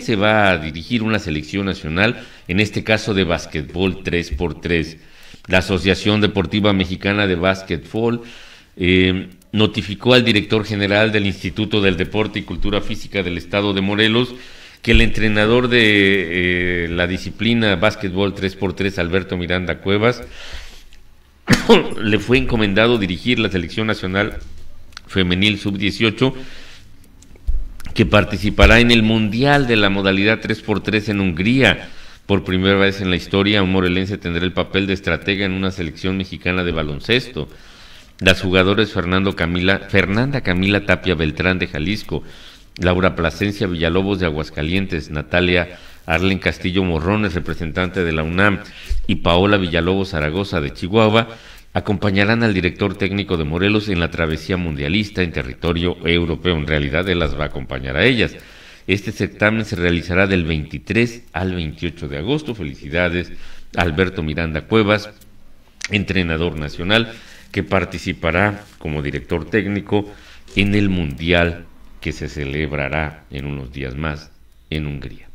se va a dirigir una selección nacional, en este caso de básquetbol 3x3. La Asociación Deportiva Mexicana de Básquetbol eh, notificó al director general del Instituto del Deporte y Cultura Física del Estado de Morelos que el entrenador de eh, la disciplina básquetbol 3x3, Alberto Miranda Cuevas, le fue encomendado dirigir la selección nacional femenil sub-18 que participará en el Mundial de la modalidad 3x3 en Hungría. Por primera vez en la historia, un morelense tendrá el papel de estratega en una selección mexicana de baloncesto. Las jugadoras Fernando Camila, Fernanda Camila Tapia Beltrán de Jalisco, Laura Plasencia Villalobos de Aguascalientes, Natalia Arlen Castillo Morrones, representante de la UNAM, y Paola Villalobos Zaragoza de Chihuahua, acompañarán al director técnico de Morelos en la travesía mundialista en territorio europeo. En realidad, él las va a acompañar a ellas. Este certamen se realizará del 23 al 28 de agosto. Felicidades, Alberto Miranda Cuevas, entrenador nacional, que participará como director técnico en el Mundial que se celebrará en unos días más en Hungría.